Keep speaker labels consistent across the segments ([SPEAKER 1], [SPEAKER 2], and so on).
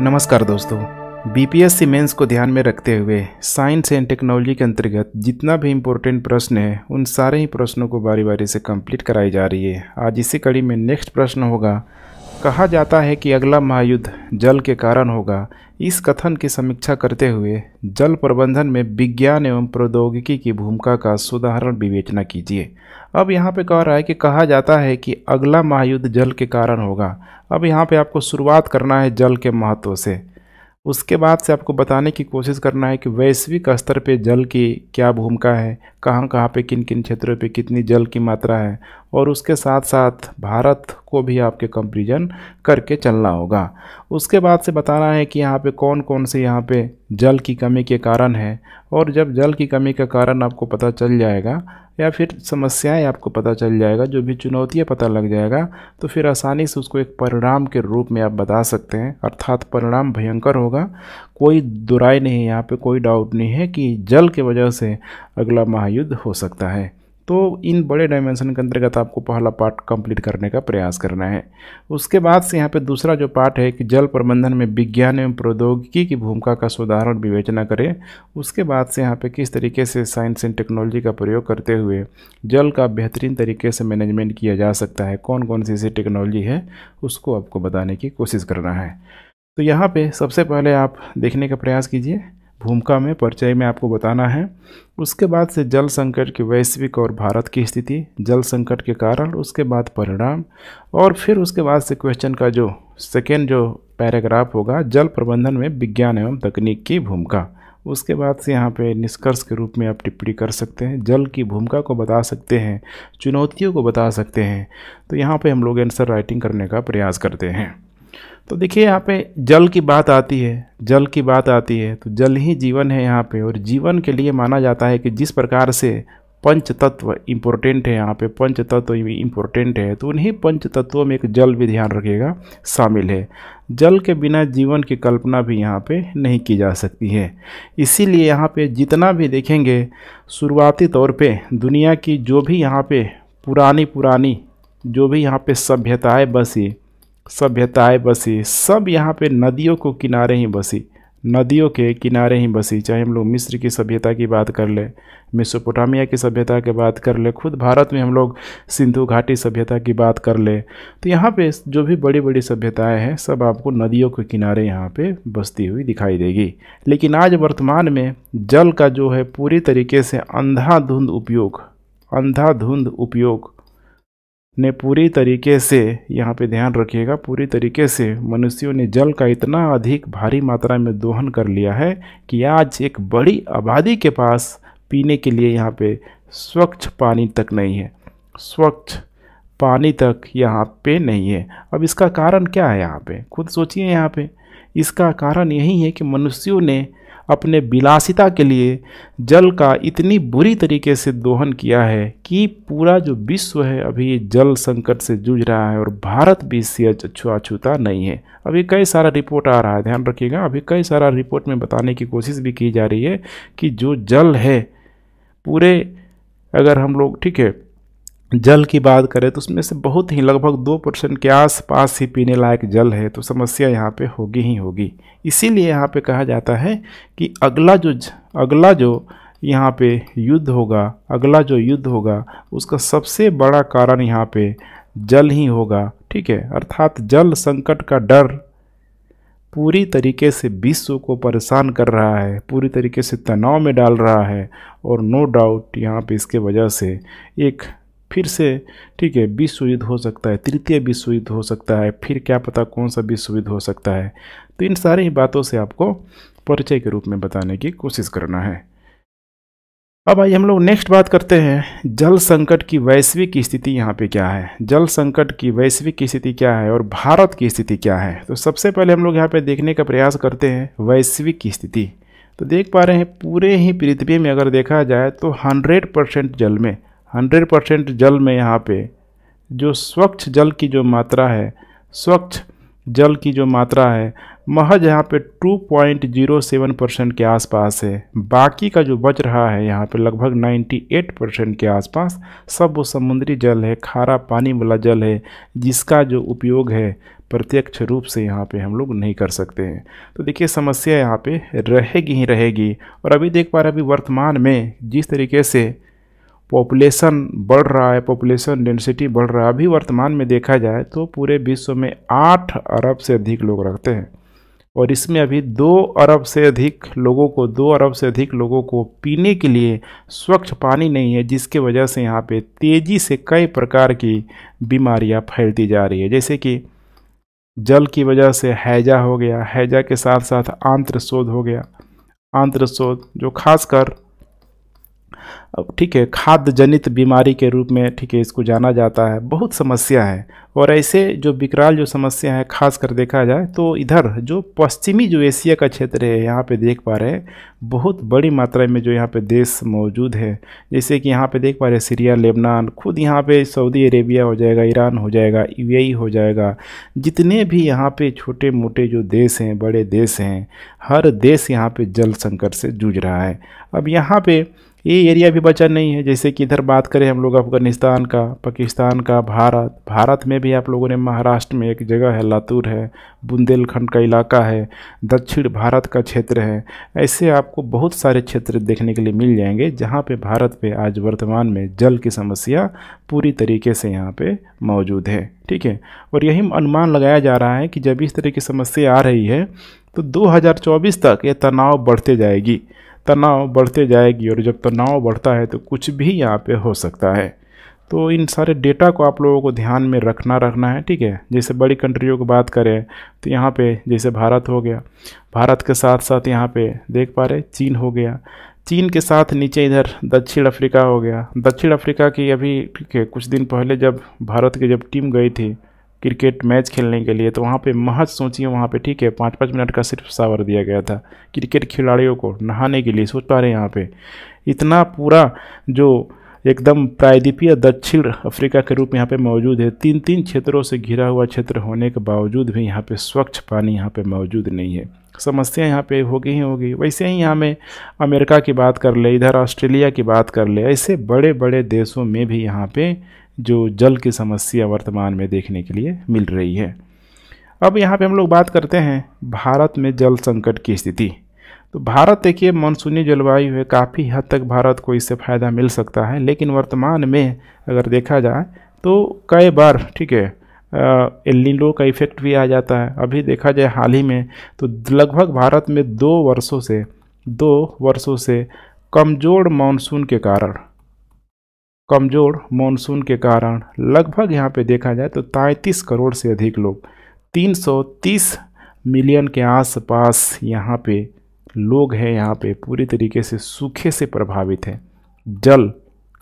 [SPEAKER 1] नमस्कार दोस्तों BPSC mains को ध्यान में रखते हुए साइंस एंड टेक्नोलॉजी के अंतर्गत जितना भी इम्पोर्टेंट प्रश्न है उन सारे ही प्रश्नों को बारी बारी से कंप्लीट कराई जा रही है आज इसी कड़ी में नेक्स्ट प्रश्न होगा कहा जाता है कि अगला महायुद्ध जल के कारण होगा इस कथन की समीक्षा करते हुए जल प्रबंधन में विज्ञान एवं प्रौद्योगिकी की भूमिका का सुधारण विवेचना कीजिए अब यहाँ पे कह रहा है कि कहा जाता है कि अगला महायुद्ध जल के कारण होगा अब यहाँ पे आपको शुरुआत करना है जल के महत्व से उसके बाद से आपको बताने की कोशिश करना है कि वैश्विक स्तर पर जल की क्या भूमिका है कहाँ कहाँ पे किन किन क्षेत्रों पे कितनी जल की मात्रा है और उसके साथ साथ भारत को भी आपके कंपेरिजन करके चलना होगा उसके बाद से बताना है कि यहाँ पे कौन कौन से यहाँ पे जल की कमी के कारण है और जब जल की कमी का कारण आपको पता चल जाएगा या फिर समस्याएं आपको पता चल जाएगा जो भी चुनौतियाँ पता लग जाएगा तो फिर आसानी से उसको एक परिणाम के रूप में आप बता सकते हैं अर्थात परिणाम भयंकर होगा कोई दुराई नहीं यहाँ पे कोई डाउट नहीं है कि जल के वजह से अगला महायुद्ध हो सकता है तो इन बड़े डायमेंशन के अंतर्गत आपको पहला पार्ट कंप्लीट करने का प्रयास करना है उसके बाद से यहाँ पे दूसरा जो पार्ट है कि जल प्रबंधन में विज्ञान एवं प्रौद्योगिकी की भूमिका का सुधार और विवेचना करें उसके बाद से यहाँ पे किस तरीके से साइंस एंड टेक्नोलॉजी का प्रयोग करते हुए जल का बेहतरीन तरीके से मैनेजमेंट किया जा सकता है कौन कौन सी ऐसी टेक्नोलॉजी है उसको आपको बताने की कोशिश करना है तो यहाँ पर सबसे पहले आप देखने का प्रयास कीजिए भूमिका में परिचय में आपको बताना है उसके बाद से जल संकट की वैश्विक और भारत की स्थिति जल संकट के कारण उसके बाद परिणाम और फिर उसके बाद से क्वेश्चन का जो सेकेंड जो पैराग्राफ होगा जल प्रबंधन में विज्ञान एवं तकनीक की भूमिका उसके बाद से यहाँ पे निष्कर्ष के रूप में आप टिप्पणी कर सकते हैं जल की भूमिका को बता सकते हैं चुनौतियों को बता सकते हैं तो यहाँ पे हम लोग आंसर राइटिंग करने का प्रयास करते हैं तो देखिए यहाँ पे जल की बात आती है जल की बात आती है तो जल ही जीवन है यहाँ पे और जीवन के लिए माना जाता है कि जिस प्रकार से पंच तत्व इम्पोर्टेंट है यहाँ पे पंच तत्व इम्पोर्टेंट है तो उन्हीं पंच तत्वों में एक जल भी ध्यान रखिएगा शामिल है जल के बिना जीवन की कल्पना भी यहाँ पे नहीं की जा सकती है इसीलिए यहाँ पे जितना भी देखेंगे शुरुआती तौर पे दुनिया की जो भी यहाँ पे पुरानी पुरानी जो भी यहाँ पे सभ्यताएँ बसी सभ्यताएं बसी सब यहाँ पे नदियों को किनारे ही बसी नदियों के किनारे ही बसी चाहे हम लोग मिस्र की सभ्यता की बात कर ले मिसोपोटामिया की सभ्यता की बात कर ले खुद भारत में हम लोग सिंधु घाटी सभ्यता की बात कर ले तो यहाँ पे जो भी बड़ी बड़ी सभ्यताएं हैं सब आपको नदियों के किनारे यहाँ पे बसती हुई दिखाई देगी लेकिन आज वर्तमान में जल का जो है पूरी तरीके से अंधाधुंध उपयोग अंधाधुंध उपयोग ने पूरी तरीके से यहाँ पे ध्यान रखिएगा पूरी तरीके से मनुष्यों ने जल का इतना अधिक भारी मात्रा में दोहन कर लिया है कि आज एक बड़ी आबादी के पास पीने के लिए यहाँ पे स्वच्छ पानी तक नहीं है स्वच्छ पानी तक यहाँ पे नहीं है अब इसका कारण क्या है यहाँ पे खुद सोचिए यहाँ पे इसका कारण यही है कि मनुष्यों ने अपने विलासिता के लिए जल का इतनी बुरी तरीके से दोहन किया है कि पूरा जो विश्व है अभी जल संकट से जूझ रहा है और भारत भी इससे छूता नहीं है अभी कई सारा रिपोर्ट आ रहा है ध्यान रखिएगा अभी कई सारा रिपोर्ट में बताने की कोशिश भी की जा रही है कि जो जल है पूरे अगर हम लोग ठीक है जल की बात करें तो उसमें से बहुत ही लगभग दो परसेंट के आसपास ही पीने लायक जल है तो समस्या यहाँ पे होगी ही होगी इसीलिए यहाँ पे कहा जाता है कि अगला जो अगला जो यहाँ पे युद्ध होगा अगला जो युद्ध होगा उसका सबसे बड़ा कारण यहाँ पे जल ही होगा ठीक है अर्थात जल संकट का डर पूरी तरीके से विश्व को परेशान कर रहा है पूरी तरीके से तनाव में डाल रहा है और नो डाउट यहाँ पे इसके वजह से एक फिर से ठीक है विश्व युद्ध हो सकता है तृतीय विश्व युद्ध हो सकता है फिर क्या पता कौन सा विश्व युद्ध हो सकता है तो इन सारी ही बातों से आपको परिचय के रूप में बताने की कोशिश करना है अब आइए हम लोग नेक्स्ट बात करते हैं जल संकट की वैश्विक स्थिति यहाँ पे क्या है जल संकट की वैश्विक स्थिति क्या है और भारत की स्थिति क्या है तो सबसे पहले हम लोग यहाँ पे देखने का प्रयास करते हैं वैश्विक स्थिति तो देख पा रहे हैं पूरे ही पृथ्वी में अगर देखा जाए तो 100 परसेंट जल में 100 परसेंट जल में यहाँ पे जो स्वच्छ जल की जो मात्रा है स्वच्छ जल की जो मात्रा है महज यहाँ पे 2.07 परसेंट के आसपास है बाकी का जो बच रहा है यहाँ पे लगभग 98 परसेंट के आसपास सब वो समुद्री जल है खारा पानी वाला जल है जिसका जो उपयोग है प्रत्यक्ष रूप से यहाँ पे हम लोग नहीं कर सकते हैं तो देखिए समस्या यहाँ पे रहेगी ही रहेगी और अभी देख पा रहे अभी वर्तमान में जिस तरीके से पॉपुलेशन बढ़ रहा है पॉपुलेशन डेंसिटी बढ़ रहा है अभी वर्तमान में देखा जाए तो पूरे विश्व में आठ अरब से अधिक लोग रहते हैं और इसमें अभी दो अरब से अधिक लोगों को दो अरब से अधिक लोगों को पीने के लिए स्वच्छ पानी नहीं है जिसके वजह से यहाँ पे तेज़ी से कई प्रकार की बीमारियाँ फैलती जा रही है जैसे कि जल की वजह से हैजा हो गया हैजा के साथ साथ आंत्र शोध हो गया आंत्र शोध जो खासकर ठीक है खाद्य जनित बीमारी के रूप में ठीक है इसको जाना जाता है बहुत समस्या है और ऐसे जो विकराल जो समस्या है खास कर देखा जाए तो इधर जो पश्चिमी जो एशिया का क्षेत्र है यहाँ पे देख पा रहे हैं बहुत बड़ी मात्रा में जो यहाँ पे देश मौजूद है जैसे कि यहाँ पे देख पा रहे हैं सीरिया लेबनान खुद यहाँ पे सऊदी अरेबिया हो जाएगा ईरान हो जाएगा यूएई हो जाएगा जितने भी यहाँ पर छोटे मोटे जो देश हैं बड़े देश हैं हर देश यहाँ पर जल संकट से जूझ रहा है अब यहाँ पर ये एरिया भी बचा नहीं है जैसे कि इधर बात करें हम लोग अफ़गानिस्तान का पाकिस्तान का भारत भारत में भी आप लोगों ने महाराष्ट्र में एक जगह है लातूर है बुंदेलखंड का इलाका है दक्षिण भारत का क्षेत्र है ऐसे आपको बहुत सारे क्षेत्र देखने के लिए मिल जाएंगे जहाँ पे भारत पे आज वर्तमान में जल की समस्या पूरी तरीके से यहाँ पर मौजूद है ठीक है और यही अनुमान लगाया जा रहा है कि जब इस तरह की समस्या आ रही है तो 2024 तक ये तनाव बढ़ते जाएगी तनाव बढ़ते जाएगी और जब तनाव बढ़ता है तो कुछ भी यहाँ पे हो सकता है तो इन सारे डेटा को आप लोगों को ध्यान में रखना रखना है ठीक है जैसे बड़ी कंट्रियों की बात करें तो यहाँ पे जैसे भारत हो गया भारत के साथ साथ यहाँ पे देख पा रहे चीन हो गया चीन के साथ नीचे इधर दक्षिण अफ्रीका हो गया दक्षिण अफ्रीका की अभी ठीक है कुछ दिन पहले जब भारत की जब टीम गई थी क्रिकेट मैच खेलने के लिए तो वहाँ पे महज सोचिए वहाँ पे ठीक है पाँच पाँच मिनट का सिर्फ सावर दिया गया था क्रिकेट खिलाड़ियों को नहाने के लिए सोच पा रहे हैं यहाँ पर इतना पूरा जो एकदम प्रायद्वीपीय दक्षिण अफ्रीका के रूप में यहाँ पे मौजूद है तीन तीन क्षेत्रों से घिरा हुआ क्षेत्र होने के बावजूद भी यहाँ पे स्वच्छ पानी यहाँ पे मौजूद नहीं है समस्या यहाँ पे होगी ही होगी वैसे ही यहाँ में अमेरिका की बात कर ले इधर ऑस्ट्रेलिया की बात कर ले ऐसे बड़े बड़े देशों में भी यहाँ पे जो जल की समस्या वर्तमान में देखने के लिए मिल रही है अब यहाँ पे हम लोग बात करते हैं भारत में जल संकट की स्थिति तो भारत देखिए मानसूनी जलवायु है काफ़ी हद तक भारत को इससे फ़ायदा मिल सकता है लेकिन वर्तमान में अगर देखा जाए तो कई बार ठीक है एलिनो का इफ़ेक्ट भी आ जाता है अभी देखा जाए हाल ही में तो लगभग भारत में दो वर्षों से दो वर्षों से कमज़ोर मानसून के कारण कमज़ोर मानसून के कारण लगभग यहाँ पे देखा जाए तो तैंतीस करोड़ से अधिक लोग 330 मिलियन के आसपास यहाँ पे लोग हैं यहाँ पे पूरी तरीके से सूखे से प्रभावित हैं जल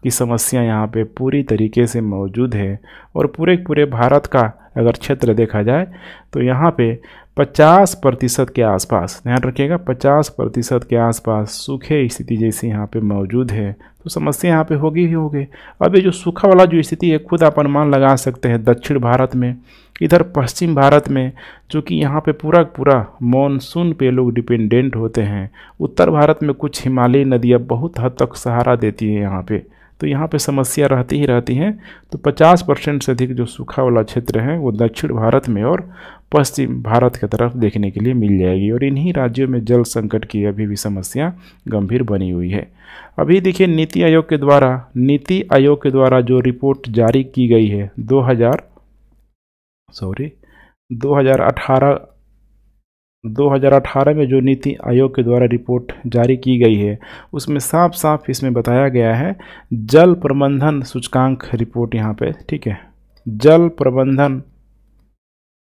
[SPEAKER 1] की समस्या यहाँ पे पूरी तरीके से मौजूद है और पूरे पूरे भारत का अगर क्षेत्र देखा जाए तो यहाँ पे 50 प्रतिशत के आसपास ध्यान रखिएगा 50 प्रतिशत के आसपास सूखे स्थिति जैसी यहाँ पे मौजूद है तो समस्या यहाँ पे होगी ही होगी अब ये जो सूखा वाला जो स्थिति है खुद आप अनुमान लगा सकते हैं दक्षिण भारत में इधर पश्चिम भारत में जो कि यहाँ पे पूरा पूरा मानसून पे लोग डिपेंडेंट होते हैं उत्तर भारत में कुछ हिमालयी नदियाँ बहुत हद तक सहारा देती है यहाँ पर तो यहाँ पे समस्या रहती ही रहती हैं तो 50 परसेंट से अधिक जो सूखा वाला क्षेत्र है वो दक्षिण भारत में और पश्चिम भारत की तरफ देखने के लिए मिल जाएगी और इन्हीं राज्यों में जल संकट की अभी भी समस्या गंभीर बनी हुई है अभी देखिए नीति आयोग के द्वारा नीति आयोग के द्वारा जो रिपोर्ट जारी की गई है दो सॉरी 2018 2018 में जो नीति आयोग के द्वारा रिपोर्ट जारी की गई है उसमें साफ साफ इसमें बताया गया है जल प्रबंधन सूचकांक रिपोर्ट यहाँ पे ठीक है जल प्रबंधन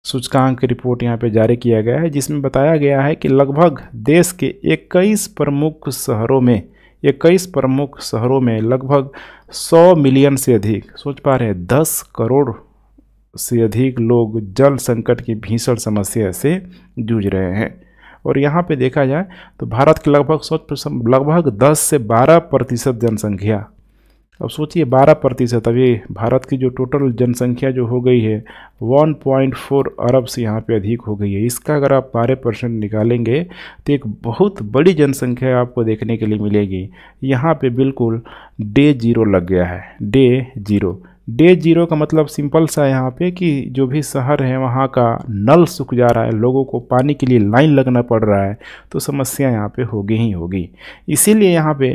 [SPEAKER 1] सूचकांक रिपोर्ट यहाँ पे जारी किया गया है जिसमें बताया गया है कि लगभग देश के 21 प्रमुख शहरों में 21 प्रमुख शहरों में लगभग 100 मिलियन से अधिक सोच पा रहे हैं दस करोड़ से अधिक लोग जल संकट की भीषण समस्या से जूझ रहे हैं और यहाँ पे देखा जाए तो भारत के लगभग सौ लगभग 10 से 12 प्रतिशत जनसंख्या अब सोचिए 12 प्रतिशत अभी भारत की जो टोटल जनसंख्या जो हो गई है 1.4 अरब से यहाँ पे अधिक हो गई है इसका अगर आप बारह परसेंट निकालेंगे तो एक बहुत बड़ी जनसंख्या आपको देखने के लिए मिलेगी यहाँ पे बिल्कुल डे जीरो लग गया है डे जीरो डे जीरो का मतलब सिंपल सा यहाँ पे कि जो भी शहर है वहाँ का नल सूख जा रहा है लोगों को पानी के लिए लाइन लगना पड़ रहा है तो समस्या यहाँ पे होगी ही होगी इसीलिए यहाँ पे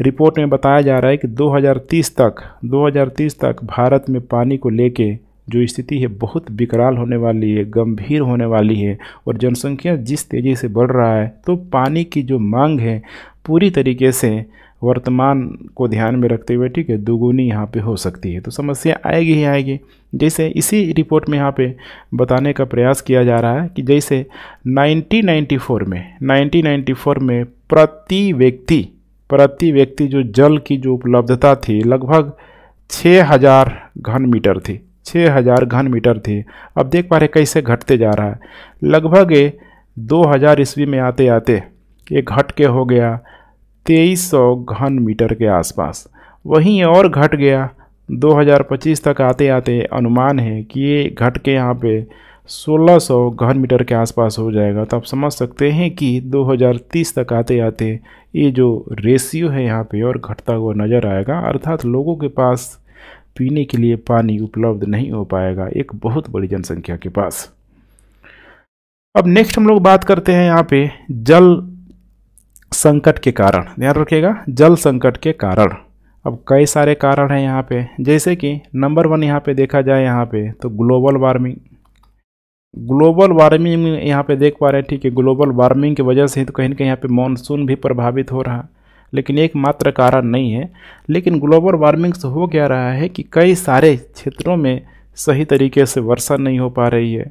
[SPEAKER 1] रिपोर्ट में बताया जा रहा है कि 2030 तक 2030 तक भारत में पानी को लेके जो स्थिति है बहुत विकराल होने वाली है गंभीर होने वाली है और जनसंख्या जिस तेज़ी से बढ़ रहा है तो पानी की जो मांग है पूरी तरीके से वर्तमान को ध्यान में रखते हुए ठीक है दोगुनी यहाँ पे हो सकती है तो समस्या आएगी ही आएगी जैसे इसी रिपोर्ट में यहाँ पे बताने का प्रयास किया जा रहा है कि जैसे 1994 में 1994 में प्रति व्यक्ति प्रति व्यक्ति जो जल की जो उपलब्धता थी लगभग 6000 घन मीटर थी 6000 घन मीटर थी अब देख पा रहे कैसे घटते जा रहा है लगभग दो ईस्वी में आते आते ये घट के हो गया तेईस सौ घन मीटर के आसपास वहीं और घट गया 2025 तक आते आते अनुमान है कि ये घट के यहाँ पे 1600 घन मीटर के आसपास हो जाएगा तो आप समझ सकते हैं कि 2030 तक आते आते ये जो रेशियो है यहाँ पे और घटता हुआ नज़र आएगा अर्थात लोगों के पास पीने के लिए पानी उपलब्ध नहीं हो पाएगा एक बहुत बड़ी जनसंख्या के पास अब नेक्स्ट हम लोग बात करते हैं यहाँ पे जल संकट के कारण ध्यान रखिएगा जल संकट के कारण अब कई सारे कारण हैं यहाँ पे जैसे कि नंबर वन यहाँ पे देखा जाए यहाँ पे तो ग्लोबल वार्मिंग ग्लोबल वार्मिंग यहाँ पे देख पा रहे हैं ठीक है ग्लोबल वार्मिंग की वजह से तो कहीं ना कहीं यहाँ पे मानसून भी प्रभावित हो रहा लेकिन एकमात्र कारण नहीं है लेकिन ग्लोबल वार्मिंग से हो क्या रहा है कि कई सारे क्षेत्रों में सही तरीके से वर्षा नहीं हो पा रही है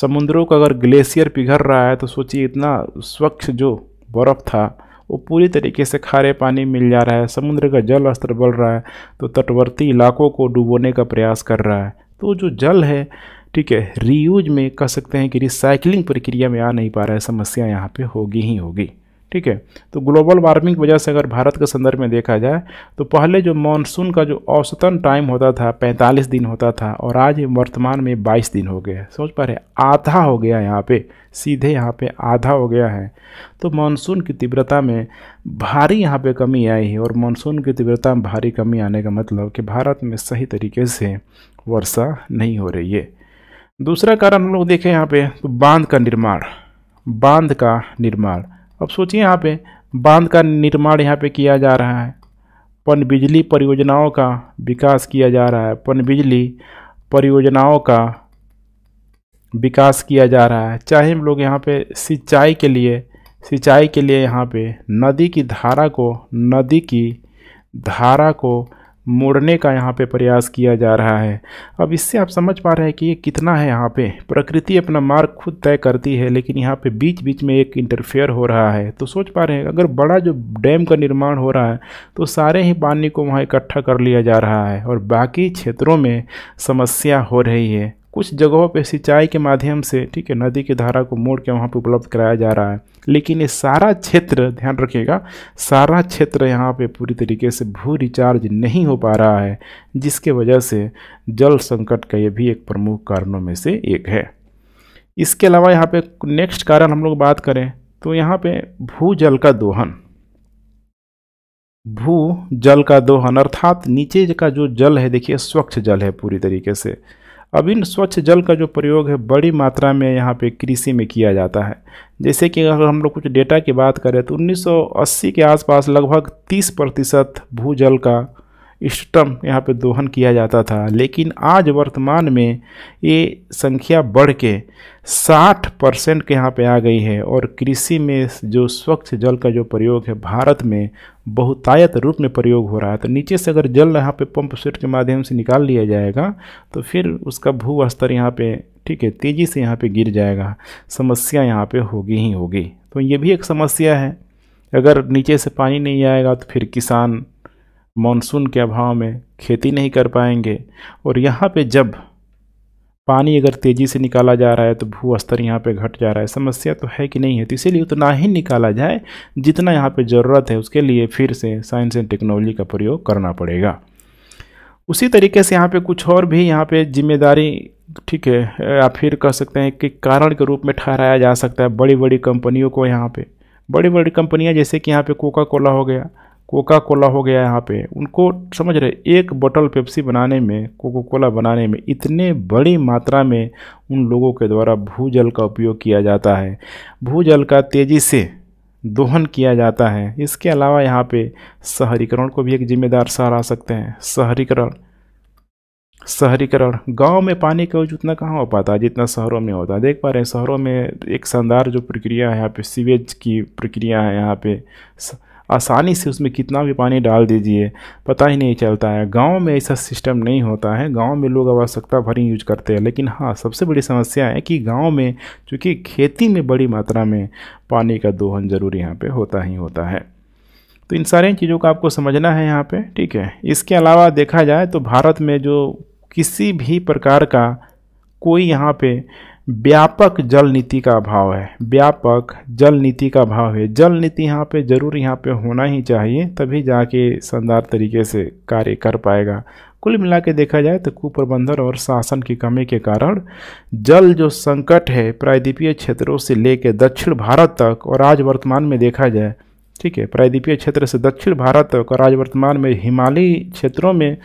[SPEAKER 1] समुद्रों का अगर ग्लेशियर पिघल रहा है तो सोचिए इतना स्वच्छ जो बर्फ़ था वो पूरी तरीके से खारे पानी मिल जा रहा है समुद्र का जल स्तर बढ़ रहा है तो तटवर्ती इलाकों को डुबोने का प्रयास कर रहा है तो जो जल है ठीक है रीयूज में कह सकते हैं कि रिसाइकलिंग प्रक्रिया में आ नहीं पा रहा है समस्या यहाँ पे होगी ही होगी ठीक है तो ग्लोबल वार्मिंग की वजह से अगर भारत के संदर्भ में देखा जाए तो पहले जो मानसून का जो औसतन टाइम होता था 45 दिन होता था और आज वर्तमान में 22 दिन हो गया है सोच पा रहे आधा हो गया यहाँ पे सीधे यहाँ पे आधा हो गया है तो मानसून की तीव्रता में भारी यहाँ पे कमी आई है और मानसून की तीव्रता में भारी कमी आने का मतलब कि भारत में सही तरीके से वर्षा नहीं हो रही है दूसरा कारण हम लोग देखें यहाँ पे तो बांध का निर्माण बांध का निर्माण अब सोचिए यहाँ पे बांध का निर्माण यहाँ पे किया जा रहा है पन बिजली परियोजनाओं का विकास किया जा रहा है पन बिजली परियोजनाओं का विकास किया जा रहा है चाहे हम लोग यहाँ पे सिंचाई के लिए सिंचाई के लिए यहाँ पे नदी की धारा को नदी की धारा को मोड़ने का यहाँ पे प्रयास किया जा रहा है अब इससे आप समझ पा रहे हैं कि ये कितना है यहाँ पे प्रकृति अपना मार्ग खुद तय करती है लेकिन यहाँ पे बीच बीच में एक इंटरफेयर हो रहा है तो सोच पा रहे हैं अगर बड़ा जो डैम का निर्माण हो रहा है तो सारे ही पानी को वहाँ इकट्ठा कर लिया जा रहा है और बाकी क्षेत्रों में समस्या हो रही है कुछ जगहों पर सिंचाई के माध्यम से ठीक है नदी की धारा को मोड़ के वहाँ पे उपलब्ध कराया जा रहा है लेकिन ये सारा क्षेत्र ध्यान रखिएगा सारा क्षेत्र यहाँ पे पूरी तरीके से भू रिचार्ज नहीं हो पा रहा है जिसके वजह से जल संकट का ये भी एक प्रमुख कारणों में से एक है इसके अलावा यहाँ पे नेक्स्ट कारण हम लोग बात करें तो यहाँ पे भू जल का दोहन भू जल का दोहन अर्थात नीचे का जो जल है देखिए स्वच्छ जल है पूरी तरीके से अब इन स्वच्छ जल का जो प्रयोग है बड़ी मात्रा में यहाँ पे कृषि में किया जाता है जैसे कि अगर हम लोग कुछ डेटा की बात करें तो 1980 के आसपास लगभग 30 प्रतिशत भू का इष्टतम यहाँ पे दोहन किया जाता था लेकिन आज वर्तमान में ये संख्या बढ़ के साठ परसेंट के यहाँ पे आ गई है और कृषि में जो स्वच्छ जल का जो प्रयोग है भारत में बहुतायत रूप में प्रयोग हो रहा है तो नीचे से अगर जल यहाँ पे पंप सेट के माध्यम से निकाल लिया जाएगा तो फिर उसका भू स्तर यहाँ पर ठीक है तेज़ी से यहाँ पर गिर जाएगा समस्या यहाँ पर होगी ही होगी तो ये भी एक समस्या है अगर नीचे से पानी नहीं आएगा तो फिर किसान मानसून के अभाव में खेती नहीं कर पाएंगे और यहाँ पे जब पानी अगर तेज़ी से निकाला जा रहा है तो भू स्तर यहाँ पर घट जा रहा है समस्या तो है कि नहीं है तो इसीलिए उतना ही निकाला जाए जितना यहाँ पर ज़रूरत है उसके लिए फिर से साइंस एंड टेक्नोलॉजी का प्रयोग करना पड़ेगा उसी तरीके से यहाँ पे कुछ और भी यहाँ पे जिम्मेदारी ठीक है या फिर कह सकते हैं कि कारण के रूप में ठहराया जा सकता है बड़ी बड़ी कंपनियों को यहाँ पे बड़ी बड़ी कंपनियाँ जैसे कि यहाँ पे कोका कोला हो गया कोका कोला हो गया यहाँ पे उनको समझ रहे एक बोतल पेप्सी बनाने में कोको कोला बनाने में इतने बड़ी मात्रा में उन लोगों के द्वारा भूजल का उपयोग किया जाता है भूजल का तेज़ी से दोहन किया जाता है इसके अलावा यहाँ पे शहरीकरण को भी एक जिम्मेदार सहारा सकते हैं शहरीकरण शहरीकरण गांव में पानी का यूज उतना कहाँ हो पाता है जितना शहरों में होता है देख पा रहे हैं शहरों में एक शानदार जो प्रक्रिया है यहाँ पे सीवेज की प्रक्रिया है यहाँ पे आसानी से उसमें कितना भी पानी डाल दीजिए पता ही नहीं चलता है गांव में ऐसा सिस्टम नहीं होता है गांव में लोग आवश्यकता भर यूज करते हैं लेकिन हाँ सबसे बड़ी समस्या है कि गांव में चूँकि खेती में बड़ी मात्रा में पानी का दोहन ज़रूर यहाँ पर होता ही होता है तो इन सारे चीज़ों का आपको समझना है यहाँ पर ठीक है इसके अलावा देखा जाए तो भारत में जो किसी भी प्रकार का कोई यहाँ पे व्यापक जल नीति का अभाव है व्यापक जल नीति का अभाव है जल नीति यहाँ पे ज़रूर यहाँ पे होना ही चाहिए तभी जाके शानदार तरीके से कार्य कर पाएगा कुल मिला के देखा जाए तो कुप्रबंधन और शासन की कमी के कारण जल जो संकट है प्रायद्वीपीय क्षेत्रों से लेकर दक्षिण भारत तक और आज वर्तमान में देखा जाए ठीक है प्रायद्वीपीय क्षेत्र से दक्षिण भारत तक और आज वर्तमान में हिमालयी क्षेत्रों में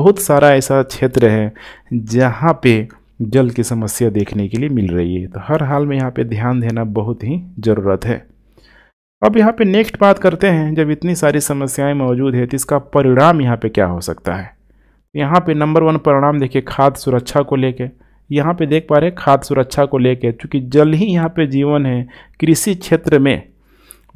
[SPEAKER 1] बहुत सारा ऐसा क्षेत्र है जहाँ पे जल की समस्या देखने के लिए मिल रही है तो हर हाल में यहाँ पे ध्यान देना बहुत ही ज़रूरत है अब यहाँ पे नेक्स्ट बात करते हैं जब इतनी सारी समस्याएं मौजूद है तो इसका परिणाम यहाँ पे क्या हो सकता है यहाँ पे नंबर वन परिणाम देखिए खाद्य सुरक्षा को लेके यहाँ पे देख पा रहे खाद्य सुरक्षा को लेके चूँकि जल ही यहाँ पर जीवन है कृषि क्षेत्र में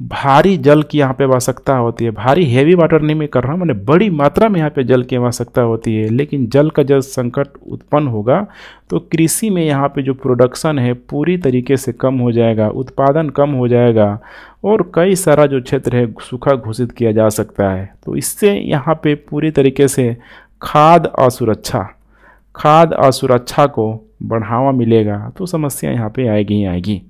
[SPEAKER 1] भारी जल की यहाँ पे आवश्यकता होती है भारी हैवी वाटर नहीं मैं कर रहा हूँ मैंने बड़ी मात्रा में यहाँ पे जल की आवश्यकता होती है लेकिन जल का जब संकट उत्पन्न होगा तो कृषि में यहाँ पे जो प्रोडक्शन है पूरी तरीके से कम हो जाएगा उत्पादन कम हो जाएगा और कई सारा जो क्षेत्र है सूखा घोषित किया जा सकता है तो इससे यहाँ पर पूरी तरीके से खाद असुरक्षा खाद और सुरक्षा को बढ़ावा मिलेगा तो समस्या यहाँ पे आएगी ही आएगी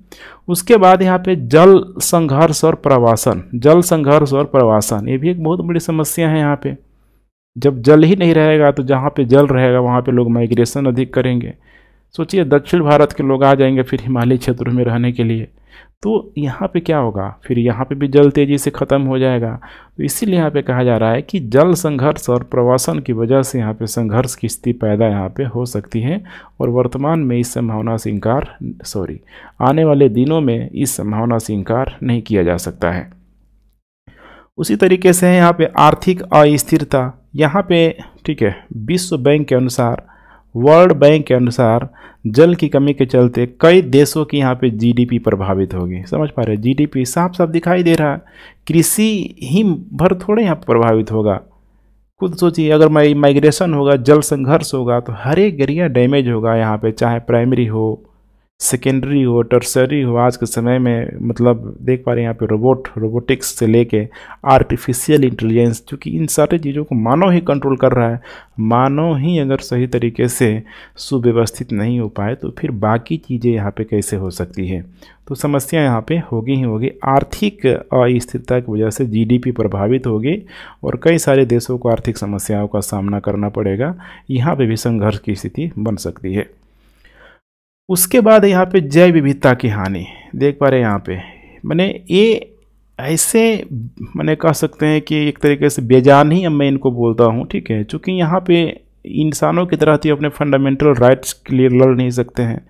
[SPEAKER 1] उसके बाद यहाँ पे जल संघर्ष और प्रवासन जल संघर्ष और प्रवासन ये भी एक बहुत बड़ी समस्या है यहाँ पे जब जल ही नहीं रहेगा तो जहाँ पे जल रहेगा वहाँ पे लोग माइग्रेशन अधिक करेंगे सोचिए दक्षिण भारत के लोग आ जाएंगे फिर हिमालय क्षेत्र में रहने के लिए तो यहाँ पे क्या होगा फिर यहाँ पे भी जल तेज़ी से ख़त्म हो जाएगा तो इसीलिए यहाँ पे कहा जा रहा है कि जल संघर्ष और प्रवासन की वजह से यहाँ पे संघर्ष की स्थिति पैदा यहाँ पे हो सकती है और वर्तमान में इस संभावना से इनकार सॉरी आने वाले दिनों में इस संभावना से इनकार नहीं किया जा सकता है उसी तरीके से यहाँ पर आर्थिक अस्थिरता यहाँ पर ठीक है विश्व बैंक के अनुसार वर्ल्ड बैंक के अनुसार जल की कमी के चलते कई देशों की यहाँ पे जीडीपी प्रभावित होगी समझ पा रहे डी जीडीपी साफ साफ दिखाई दे रहा है कृषि ही भर थोड़े यहाँ प्रभावित होगा खुद सोचिए अगर माइग्रेशन होगा जल संघर्ष होगा तो हर एक गरिया डैमेज होगा यहाँ पे चाहे प्राइमरी हो सेकेंडरी हो टर्सरी हो आज के समय में मतलब देख पा रहे हैं यहाँ पे रोबोट रोबोटिक्स से लेके आर्टिफिशियल इंटेलिजेंस क्योंकि इन सारे चीज़ों को मानव ही कंट्रोल कर रहा है मानव ही अगर सही तरीके से सुव्यवस्थित नहीं हो पाए तो फिर बाकी चीज़ें यहाँ पे कैसे हो सकती है तो समस्या यहाँ पे होगी ही होगी आर्थिक अस्थिरता की वजह से जीडीपी प्रभावित होगी और कई सारे देशों को आर्थिक समस्याओं का सामना करना पड़ेगा यहाँ पे भी संघर्ष की स्थिति बन सकती है उसके बाद यहाँ पे जैव विविधता की हानि देख पा रहे हैं यहाँ पे मैंने ये ऐसे मैंने कह सकते हैं कि एक तरीके से बेजान ही अब मैं इनको बोलता हूँ ठीक है चूँकि यहाँ पे इंसानों की तरह तो अपने फंडामेंटल राइट्स के लिए लड़ नहीं सकते हैं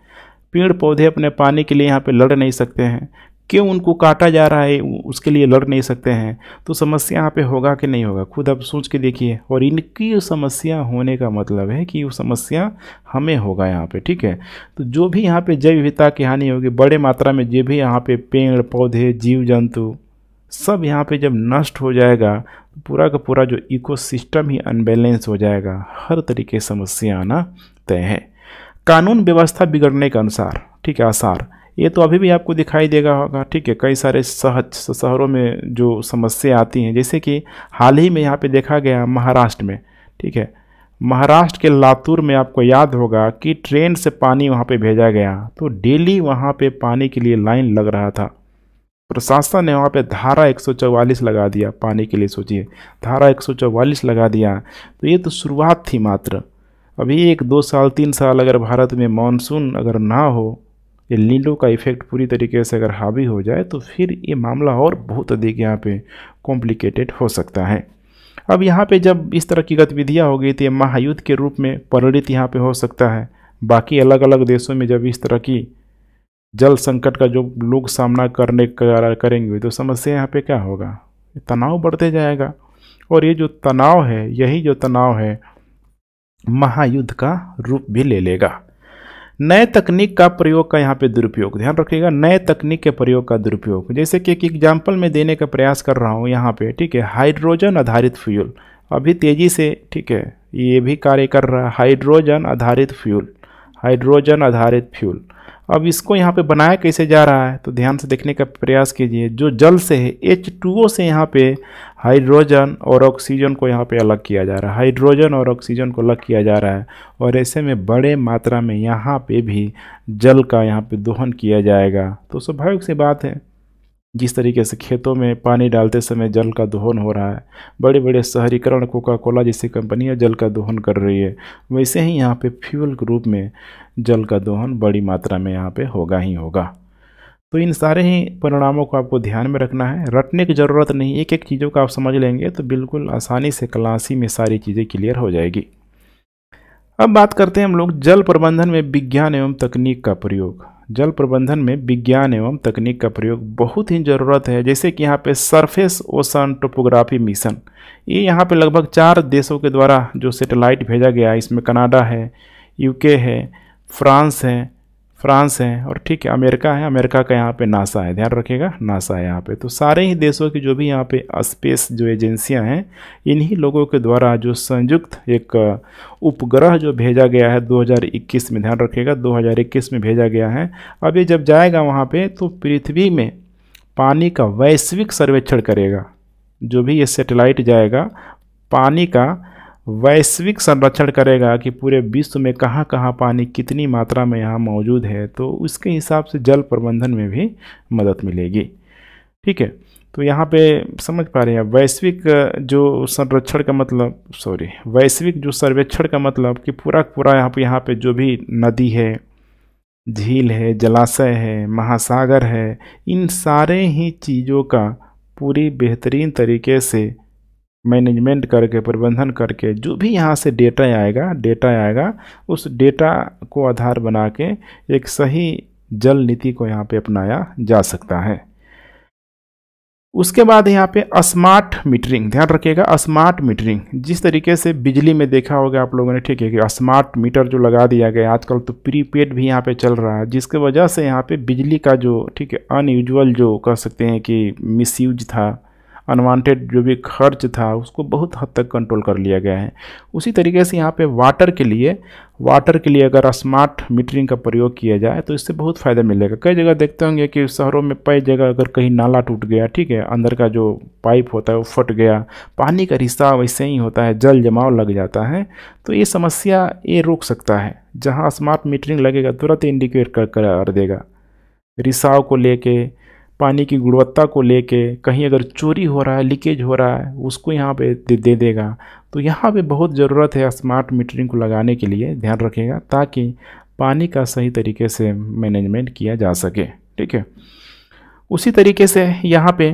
[SPEAKER 1] पेड़ पौधे अपने पानी के लिए यहाँ पे लड़ नहीं सकते हैं क्यों उनको काटा जा रहा है उसके लिए लड़ नहीं सकते हैं तो समस्या यहाँ पे होगा कि नहीं होगा खुद आप सोच के देखिए और इनकी समस्या होने का मतलब है कि वो समस्या हमें होगा यहाँ पे ठीक है तो जो भी यहाँ पे जैव विविधता की हानि होगी बड़े मात्रा में जो भी यहाँ पे पेड़ पौधे जीव जंतु सब यहाँ पे जब नष्ट हो जाएगा तो पूरा का पूरा जो इकोसिस्टम ही अनबैलेंस हो जाएगा हर तरीके समस्या आना तय है कानून व्यवस्था बिगड़ने के अनुसार ठीक है आसार ये तो अभी भी आपको दिखाई देगा होगा ठीक है कई सारे शहर शहरों में जो समस्या आती हैं जैसे कि हाल ही में यहाँ पे देखा गया महाराष्ट्र में ठीक है महाराष्ट्र के लातूर में आपको याद होगा कि ट्रेन से पानी वहाँ पे भेजा गया तो डेली वहाँ पे पानी के लिए लाइन लग रहा था प्रशासन ने वहाँ पे धारा 144 लगा दिया पानी के लिए सोचिए धारा 144 लगा दिया तो ये तो शुरुआत थी मात्र अभी एक दो साल तीन साल अगर भारत में मानसून अगर ना हो ये नीलो का इफेक्ट पूरी तरीके से अगर हावी हो जाए तो फिर ये मामला और बहुत अधिक यहाँ पे कॉम्प्लिकेटेड हो सकता है अब यहाँ पे जब इस तरह की गतिविधियाँ हो गई तो ये महायुद्ध के रूप में परिणित यहाँ पे हो सकता है बाकी अलग अलग देशों में जब इस तरह की जल संकट का जो लोग सामना करने करेंगे तो समस्या यहाँ पे क्या होगा तनाव बढ़ते जाएगा और ये जो तनाव है यही जो तनाव है महायुद्ध का रूप भी ले लेगा नए तकनीक का प्रयोग का यहाँ पे दुरुपयोग ध्यान रखिएगा नए तकनीक के प्रयोग का दुरुपयोग जैसे कि एक एग्जाम्पल में देने का प्रयास कर रहा हूँ यहाँ पे ठीक है हाइड्रोजन आधारित फ्यूल अभी तेज़ी से ठीक है ये भी कार्य कर रहा है हाइड्रोजन आधारित फ्यूल हाइड्रोजन आधारित फ्यूल अब इसको यहाँ पे बनाया कैसे जा रहा है तो ध्यान से देखने का प्रयास कीजिए जो जल से है एच से यहाँ पे हाइड्रोजन और ऑक्सीजन को यहाँ पे अलग किया जा रहा है हाइड्रोजन और ऑक्सीजन को अलग किया जा रहा है और ऐसे में बड़े मात्रा में यहाँ पे भी जल का यहाँ पे दोहन किया जाएगा तो स्वाभाविक सी बात है जिस तरीके से खेतों में पानी डालते समय जल का दोहन हो रहा है बड़े बड़े शहरीकरण कोका कोला जैसी कंपनियाँ जल का दोहन कर रही है वैसे ही यहाँ पर फ्यूल के रूप में जल का दोहन बड़ी मात्रा में यहाँ पर होगा ही होगा तो इन सारे ही परिणामों को आपको ध्यान में रखना है रटने की ज़रूरत नहीं एक एक चीज़ों को आप समझ लेंगे तो बिल्कुल आसानी से क्लासी में सारी चीज़ें क्लियर हो जाएगी अब बात करते हैं हम लोग जल प्रबंधन में विज्ञान एवं तकनीक का प्रयोग जल प्रबंधन में विज्ञान एवं तकनीक का प्रयोग बहुत ही ज़रूरत है जैसे कि यहाँ पे सरफेस ओसन टोपोग्राफी मिशन ये यहाँ पे लगभग चार देशों के द्वारा जो सेटेलाइट भेजा गया है इसमें कनाडा है यूके है फ्रांस है फ्रांस है और ठीक है अमेरिका है अमेरिका का यहाँ पे नासा है ध्यान रखिएगा नासा है यहाँ पे तो सारे ही देशों की जो भी यहाँ पे स्पेस जो एजेंसियाँ हैं इन्हीं लोगों के द्वारा जो संयुक्त एक उपग्रह जो भेजा गया है 2021 में ध्यान रखिएगा 2021 में भेजा गया है अब ये जब जाएगा वहाँ पर तो पृथ्वी में पानी का वैश्विक सर्वेक्षण करेगा जो भी ये सेटेलाइट जाएगा पानी का वैश्विक संरक्षण करेगा कि पूरे विश्व में कहाँ कहाँ पानी कितनी मात्रा में यहाँ मौजूद है तो उसके हिसाब से जल प्रबंधन में भी मदद मिलेगी ठीक है तो यहाँ पे समझ पा रहे हैं वैश्विक जो संरक्षण का मतलब सॉरी वैश्विक जो सर्वेक्षण का मतलब कि पूरा पूरा यहाँ पे यहाँ पे जो भी नदी है झील है जलाशय है महासागर है इन सारे ही चीज़ों का पूरी बेहतरीन तरीके से मैनेजमेंट करके प्रबंधन करके जो भी यहाँ से डेटा आएगा डेटा आएगा उस डेटा को आधार बना के एक सही जल नीति को यहाँ पे अपनाया जा सकता है उसके बाद यहाँ पे स्मार्ट मीटरिंग ध्यान रखिएगा स्मार्ट मीटरिंग जिस तरीके से बिजली में देखा होगा आप लोगों ने ठीक है कि स्मार्ट मीटर जो लगा दिया गया आजकल तो प्रीपेड भी यहाँ पे चल रहा है जिसके वजह से यहाँ पे बिजली का जो ठीक है अनयूजल जो कह सकते हैं कि मिसयूज था अनवांटेड जो भी खर्च था उसको बहुत हद तक कंट्रोल कर लिया गया है उसी तरीके से यहाँ पे वाटर के लिए वाटर के लिए अगर स्मार्ट मीटरिंग का प्रयोग किया जाए तो इससे बहुत फ़ायदा मिलेगा कई जगह देखते होंगे कि शहरों में कई जगह अगर कहीं नाला टूट गया ठीक है अंदर का जो पाइप होता है वो फट गया पानी का रिश्ता वैसे ही होता है जल जमाव लग जाता है तो ये समस्या ये रोक सकता है जहाँ स्मार्ट मीटरिंग लगेगा तुरंत इंडिकेट कर कर देगा रिसाव को लेके पानी की गुणवत्ता को लेके कहीं अगर चोरी हो रहा है लीकेज हो रहा है उसको यहाँ पे दे, दे देगा तो यहाँ पे बहुत ज़रूरत है स्मार्ट मीटरिंग को लगाने के लिए ध्यान रखेगा ताकि पानी का सही तरीके से मैनेजमेंट किया जा सके ठीक है उसी तरीके से यहाँ पे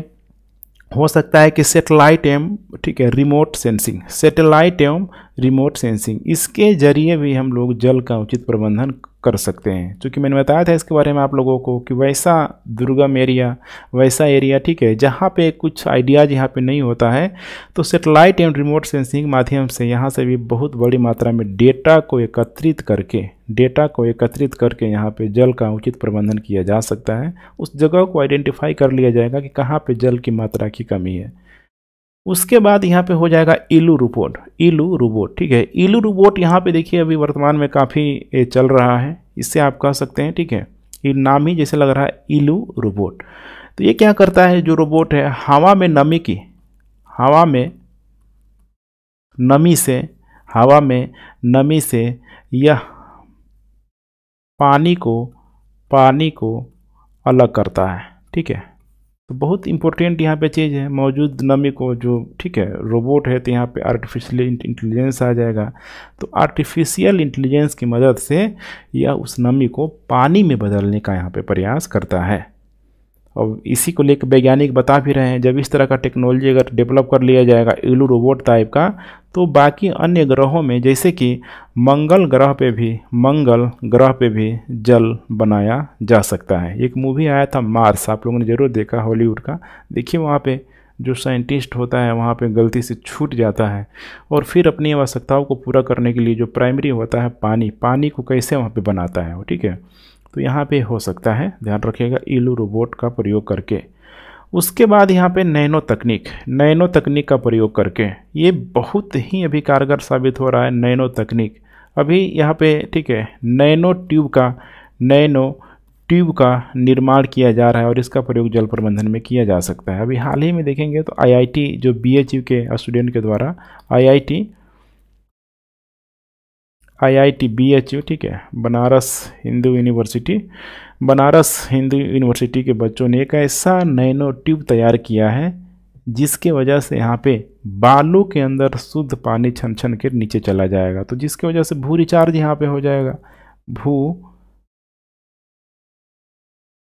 [SPEAKER 1] हो सकता है कि सेटेलाइट एम ठीक है रिमोट सेंसिंग सेटेलाइट एम रिमोट सेंसिंग इसके जरिए भी हम लोग जल का उचित प्रबंधन कर सकते हैं क्योंकि मैंने बताया था इसके बारे में आप लोगों को कि वैसा दुर्गम एरिया वैसा एरिया ठीक है जहाँ पे कुछ आइडियाज़ यहाँ पे नहीं होता है तो सेटेलाइट एंड रिमोट सेंसिंग माध्यम से यहाँ से भी बहुत बड़ी मात्रा में डेटा को एकत्रित करके डेटा को एकत्रित करके यहाँ पे जल का उचित प्रबंधन किया जा सकता है उस जगह को आइडेंटिफाई कर लिया जाएगा कि कहाँ पर जल की मात्रा की कमी है उसके बाद यहाँ पे हो जाएगा इलू रोबोट इलू रोबोट ठीक है इलू रोबोट यहाँ पे देखिए अभी वर्तमान में काफ़ी चल रहा है इससे आप कह सकते हैं ठीक है ये नाम ही जैसे लग रहा है इलू रोबोट तो ये क्या करता है जो रोबोट है हवा में नमी की हवा में नमी से हवा में नमी से यह पानी को पानी को अलग करता है ठीक है तो बहुत इंपॉर्टेंट यहाँ पे चीज़ है मौजूद नमी को जो ठीक है रोबोट है तो यहाँ पे आर्टिफिशियल इंटेलिजेंस आ जाएगा तो आर्टिफिशियल इंटेलिजेंस की मदद से यह उस नमी को पानी में बदलने का यहाँ पे प्रयास करता है और इसी को लेकर वैज्ञानिक बता भी रहे हैं जब इस तरह का टेक्नोलॉजी अगर डेवलप कर लिया जाएगा एलू रोबोट टाइप का तो बाकी अन्य ग्रहों में जैसे कि मंगल ग्रह पे भी मंगल ग्रह पे भी जल बनाया जा सकता है एक मूवी आया था मार्स आप लोगों ने ज़रूर देखा हॉलीवुड का देखिए वहाँ पर जो साइंटिस्ट होता है वहाँ पे गलती से छूट जाता है और फिर अपनी आवश्यकताओं को पूरा करने के लिए जो प्राइमरी होता है पानी पानी को कैसे वहाँ पे बनाता है वो ठीक है तो यहाँ पे हो सकता है ध्यान रखिएगा ईलू रोबोट का प्रयोग करके उसके बाद यहाँ पे नैनो तकनीक नैनो तकनीक का प्रयोग करके ये बहुत ही अभी कारगर साबित हो रहा है नैनो तकनीक अभी यहाँ पे ठीक है नैनो ट्यूब का नैनो ट्यूब का निर्माण किया जा रहा है और इसका प्रयोग जल प्रबंधन में किया जा सकता है अभी हाल ही में देखेंगे तो आईआईटी जो बीएचयू के स्टूडेंट के द्वारा आईआईटी आईआईटी बीएचयू ठीक है बनारस हिंदू यूनिवर्सिटी बनारस हिंदू यूनिवर्सिटी के बच्चों ने एक ऐसा नैनो ट्यूब तैयार किया है जिसके वजह से यहाँ पे बालों के अंदर शुद्ध पानी छन छन के नीचे चला जाएगा तो जिसके वजह से भू रिचार्ज यहाँ पे हो जाएगा भू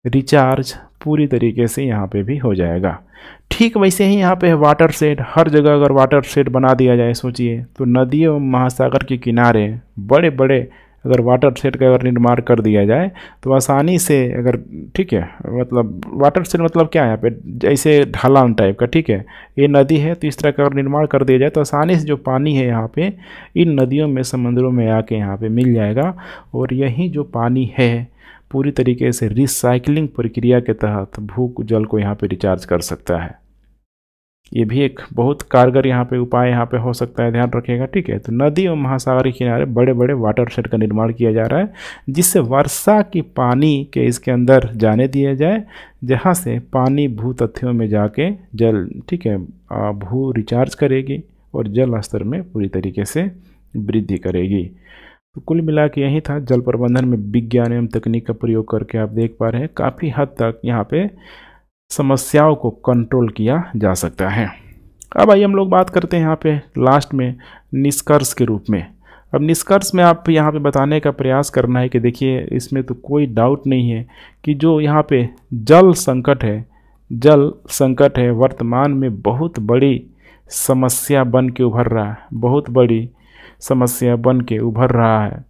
[SPEAKER 1] रिचार्ज पूरी तरीके से यहाँ पे भी हो जाएगा ठीक वैसे ही यहाँ पे है वाटर सेट हर जगह अगर वाटर सेट बना दिया जाए सोचिए तो नदी और महासागर के किनारे बड़े बड़े अगर वाटर सेट का अगर निर्माण कर दिया जाए तो आसानी से अगर ठीक है मतलब वाटर सेट मतलब क्या है यहाँ पे जैसे ढलान टाइप का ठीक है ये नदी है तो इस तरह का अगर निर्माण कर दिया जाए तो आसानी से जो पानी है यहाँ पे इन नदियों में समंदरों में आके यहाँ पे मिल जाएगा और यही जो पानी है पूरी तरीके से रिसाइकलिंग प्रक्रिया के तहत भू जल को यहाँ पे रिचार्ज कर सकता है ये भी एक बहुत कारगर यहाँ पे उपाय यहाँ पे हो सकता है ध्यान रखिएगा ठीक है तो नदी और महासागर के किनारे बड़े बड़े वाटर शेड का निर्माण किया जा रहा है जिससे वर्षा की पानी के इसके अंदर जाने दिया जाए जहाँ से पानी भू तथ्यों में जाके जल ठीक है भू रिचार्ज करेगी और जल स्तर में पूरी तरीके से वृद्धि करेगी तो कुल मिला के यही था जल प्रबंधन में विज्ञान एवं तकनीक का प्रयोग करके आप देख पा रहे हैं काफ़ी हद तक यहाँ पे समस्याओं को कंट्रोल किया जा सकता है अब आइए हम लोग बात करते हैं यहाँ पे लास्ट में निष्कर्ष के रूप में अब निष्कर्ष में आप यहाँ पे बताने का प्रयास करना है कि देखिए इसमें तो कोई डाउट नहीं है कि जो यहाँ पर जल संकट है जल संकट है वर्तमान में बहुत बड़ी समस्या बन के उभर रहा है बहुत बड़ी समस्या बन के उभर रहा है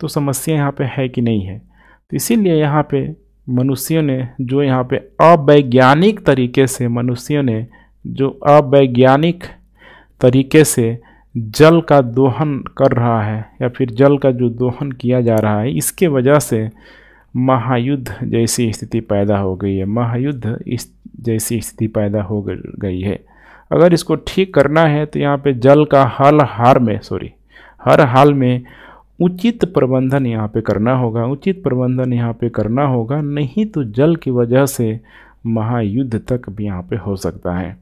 [SPEAKER 1] तो समस्या यहाँ पे है कि नहीं है तो इसीलिए यहाँ पे मनुष्यों ने जो यहाँ पे अवैज्ञानिक तरीके से मनुष्यों ने जो अवैज्ञानिक तरीके से जल का दोहन कर रहा है या फिर जल का जो दोहन किया जा रहा है इसके वजह से महायुद्ध जैसी स्थिति पैदा हो गई है महायुद्ध इस जैसी स्थिति पैदा हो गई है अगर इसको ठीक करना है तो यहाँ पे जल का हर हार में सॉरी हर हाल में उचित प्रबंधन यहाँ पे करना होगा उचित प्रबंधन यहाँ पे करना होगा नहीं तो जल की वजह से महायुद्ध तक भी यहाँ पे हो सकता है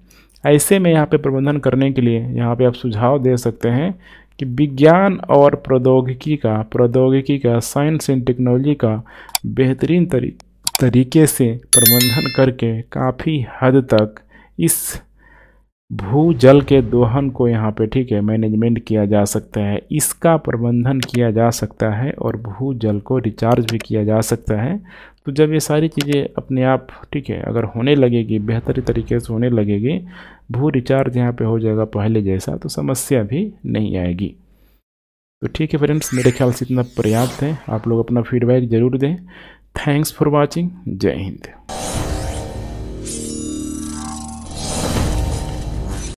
[SPEAKER 1] ऐसे में यहाँ पे प्रबंधन करने के लिए यहाँ पे आप सुझाव दे सकते हैं कि विज्ञान और प्रौद्योगिकी का प्रौद्योगिकी का साइंस एंड टेक्नोलॉजी का बेहतरीन तरी, तरीके से प्रबंधन करके काफ़ी हद तक इस भू जल के दोहन को यहाँ पे ठीक है मैनेजमेंट किया जा सकता है इसका प्रबंधन किया जा सकता है और भू जल को रिचार्ज भी किया जा सकता है तो जब ये सारी चीज़ें अपने आप ठीक है अगर होने लगेगी बेहतरी तरीके से होने लगेगी भू रिचार्ज यहाँ पे हो जाएगा पहले जैसा तो समस्या भी नहीं आएगी तो ठीक है फ्रेंड्स मेरे ख्याल से इतना पर्याप्त है आप लोग अपना फीडबैक ज़रूर दें थैंक्स फॉर वॉचिंग जय हिंद